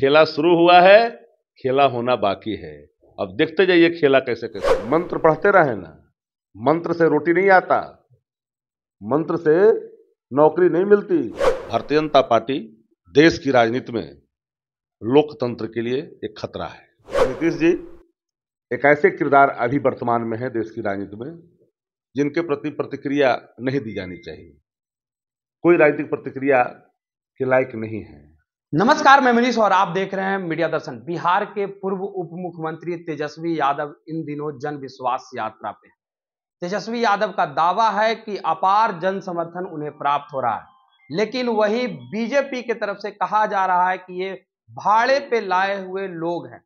खेला शुरू हुआ है खेला होना बाकी है अब देखते जाइए खेला कैसे कैसे मंत्र पढ़ते रहे ना मंत्र से रोटी नहीं आता मंत्र से नौकरी नहीं मिलती भारतीय जनता पार्टी देश की राजनीति में लोकतंत्र के लिए एक खतरा है नीतीश जी एक ऐसे किरदार अभी वर्तमान में है देश की राजनीति में जिनके प्रति प्रतिक्रिया नहीं दी जानी चाहिए कोई राजनीतिक प्रतिक्रिया के लायक नहीं है नमस्कार मैं मनीष और आप देख रहे हैं मीडिया दर्शन बिहार के पूर्व उप मुख्यमंत्री तेजस्वी यादव इन दिनों जन विश्वास यात्रा पे तेजस्वी यादव का दावा है कि अपार जन समर्थन उन्हें प्राप्त हो रहा है लेकिन वही बीजेपी की तरफ से कहा जा रहा है कि ये भाड़े पे लाए हुए लोग हैं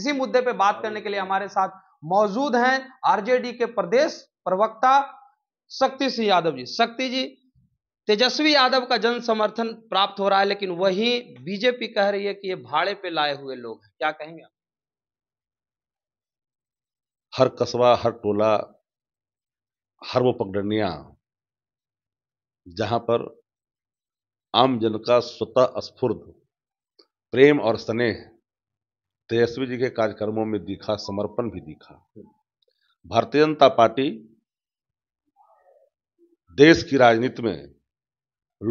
इसी मुद्दे पे बात करने के लिए हमारे साथ मौजूद हैं आरजेडी के प्रदेश प्रवक्ता शक्ति सिंह यादव जी शक्ति जी तेजस्वी यादव का जन समर्थन प्राप्त हो रहा है लेकिन वही बीजेपी कह रही है कि ये भाड़े पे लाए हुए लोग हैं क्या कहेंगे आप हर कस्बा हर टोला हर वो पगडंडिया जहां पर आम जन का स्वतः स्फूर्द प्रेम और स्नेह तेजस्वी जी के कार्यक्रमों में दिखा समर्पण भी दिखा भारतीय जनता पार्टी देश की राजनीति में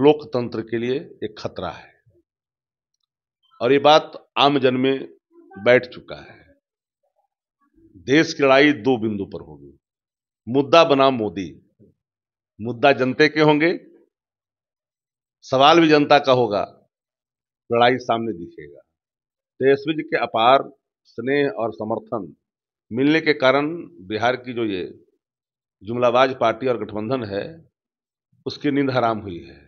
लोकतंत्र के लिए एक खतरा है और ये बात आम जन में बैठ चुका है देश की लड़ाई दो बिंदु पर होगी मुद्दा बनाम मोदी मुद्दा जनते के होंगे सवाल भी जनता का होगा लड़ाई सामने दिखेगा तेजस्वी जी के अपार स्नेह और समर्थन मिलने के कारण बिहार की जो ये जुमलाबाज पार्टी और गठबंधन है उसकी नींद हराम हुई है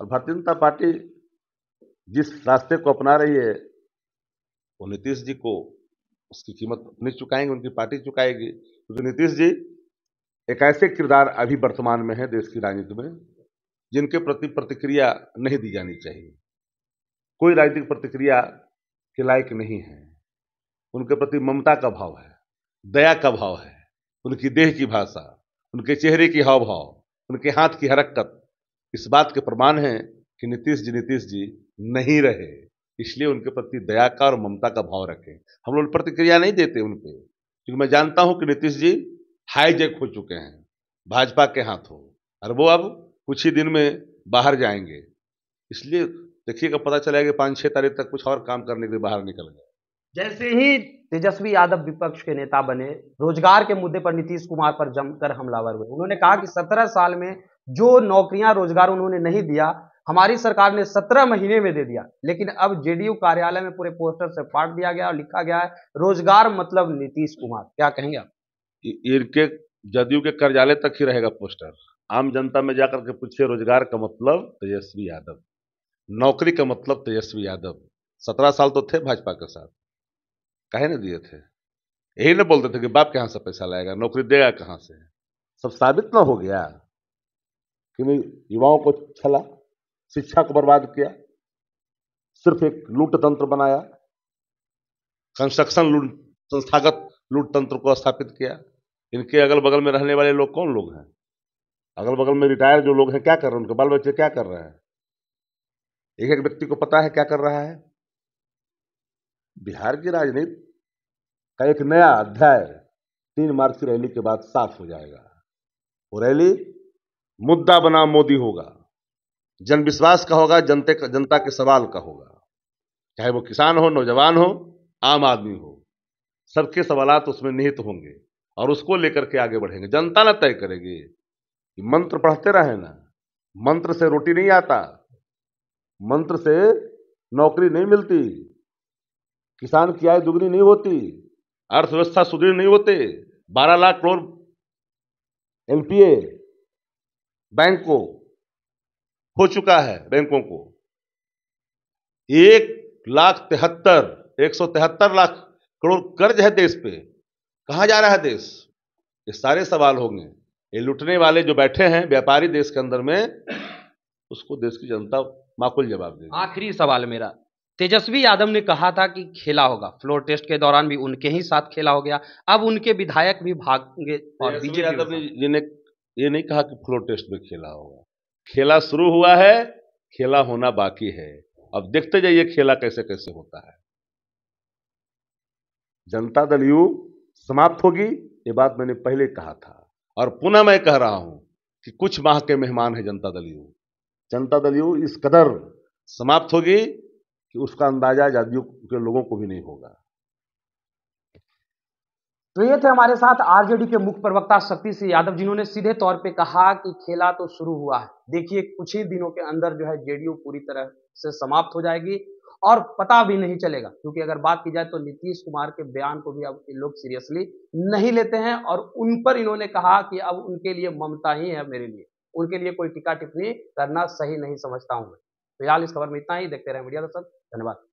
और भारतीय जनता पार्टी जिस रास्ते को अपना रही है वो नीतीश जी को उसकी कीमत नहीं चुकाएंगे उनकी पार्टी चुकाएगी क्योंकि तो नीतीश जी एक ऐसे किरदार अभी वर्तमान में है देश की राजनीति में जिनके प्रति प्रतिक्रिया नहीं दी जानी चाहिए कोई राजनीतिक प्रतिक्रिया के लायक नहीं है उनके प्रति ममता का भाव है दया का भाव है उनकी देह की भाषा उनके चेहरे की हाव भाव उनके हाथ की हरकत इस बात के प्रमाण हैं कि नीतीश जी नीतीश जी नहीं रहे इसलिए उनके प्रति दया का और ममता का भाव रखें हम लोग प्रतिक्रिया नहीं देते उन पर क्योंकि मैं जानता हूं कि नीतीश जी हाईजेक हो चुके हैं भाजपा के हाथों और वो अब कुछ ही दिन में बाहर जाएंगे इसलिए देखिएगा पता चलेगा कि पाँच छः तारीख तक कुछ और काम करने के लिए बाहर निकल गए जैसे ही तेजस्वी यादव विपक्ष के नेता बने रोजगार के मुद्दे पर नीतीश कुमार पर जमकर हमलावर हुए उन्होंने कहा कि सत्रह साल में जो नौकरियां रोजगार उन्होंने नहीं दिया हमारी सरकार ने सत्रह महीने में दे दिया लेकिन अब जेडीयू कार्यालय में पूरे पोस्टर से फाट दिया गया और लिखा गया है रोजगार मतलब नीतीश कुमार क्या कहेंगे आप इनके जदयू के कार्यालय तक ही रहेगा पोस्टर आम जनता में जाकर के पूछे रोजगार का मतलब तेजस्वी यादव नौकरी का मतलब तेजस्वी यादव सत्रह साल तो थे भाजपा के साथ कहे ना दिए थे यही ना बोलते थे कि बाप कहाँ से पैसा लाएगा नौकरी देगा कहाँ से सब साबित ना हो गया किन्हीं युवाओं को छला शिक्षा को बर्बाद किया सिर्फ एक लूट तंत्र बनाया कंस्ट्रक्शन लूट संस्थागत लूट तंत्र को स्थापित किया इनके अगल बगल में रहने वाले लोग कौन लोग हैं अगल बगल में रिटायर जो लोग हैं क्या कर रहे हैं उनके बाल बच्चे क्या कर रहे हैं एक एक व्यक्ति को पता है क्या कर रहा है बिहार की राजनीति का एक नया अध्याय तीन मार्च की रैली के बाद साफ हो जाएगा वो रैली मुद्दा बना मोदी होगा जन विश्वास का होगा जनते का जनता के सवाल का होगा चाहे वो किसान हो नौजवान हो आम आदमी हो सबके सवाल उसमें निहित तो होंगे और उसको लेकर के आगे बढ़ेंगे जनता ना तय करेगी कि मंत्र पढ़ते रहे ना मंत्र से रोटी नहीं आता मंत्र से नौकरी नहीं मिलती किसान की आय दुगनी नहीं होती अर्थव्यवस्था सुदृढ़ नहीं होते बारह लाख करोड़ एलपीए बैंकों हो चुका है बैंकों को एक लाख तिहत्तर एक सौ तिहत्तर लाख करोड़ कर्ज है देश पे कहा जा रहा है देश ये सारे सवाल होंगे ये लुटने वाले जो बैठे हैं व्यापारी देश के अंदर में उसको देश की जनता माकुल जवाब दे आखिरी सवाल मेरा तेजस्वी यादव ने कहा था कि खेला होगा फ्लोर टेस्ट के दौरान भी उनके ही साथ खेला हो गया अब उनके विधायक भी भागेंगे और बीजेपी यादव ने जिन्हें ये नहीं कहा कि फ्लो टेस्ट में खेला होगा खेला शुरू हुआ है खेला होना बाकी है अब देखते जाइए खेला कैसे कैसे होता है जनता दल यू समाप्त होगी ये बात मैंने पहले कहा था और पुनः मैं कह रहा हूं कि कुछ माह के मेहमान है जनता दल यू जनता दल यू इस कदर समाप्त होगी कि उसका अंदाजा जदयू के लोगों को भी नहीं होगा तो ये थे हमारे साथ आरजेडी के मुख्य प्रवक्ता शक्ति सिंह यादव जिन्होंने सीधे तौर पे कहा कि खेला तो शुरू हुआ है देखिए कुछ ही दिनों के अंदर जो है जेडीयू पूरी तरह से समाप्त हो जाएगी और पता भी नहीं चलेगा क्योंकि अगर बात की जाए तो नीतीश कुमार के बयान को भी अब लोग सीरियसली नहीं लेते हैं और उन पर इन्होंने कहा कि अब उनके लिए ममता ही है मेरे लिए उनके लिए कोई टिका टिप्पणी करना सही नहीं समझता हूँ मैं फिलहाल इस खबर में इतना ही देखते रहे मीडिया दर्शक धन्यवाद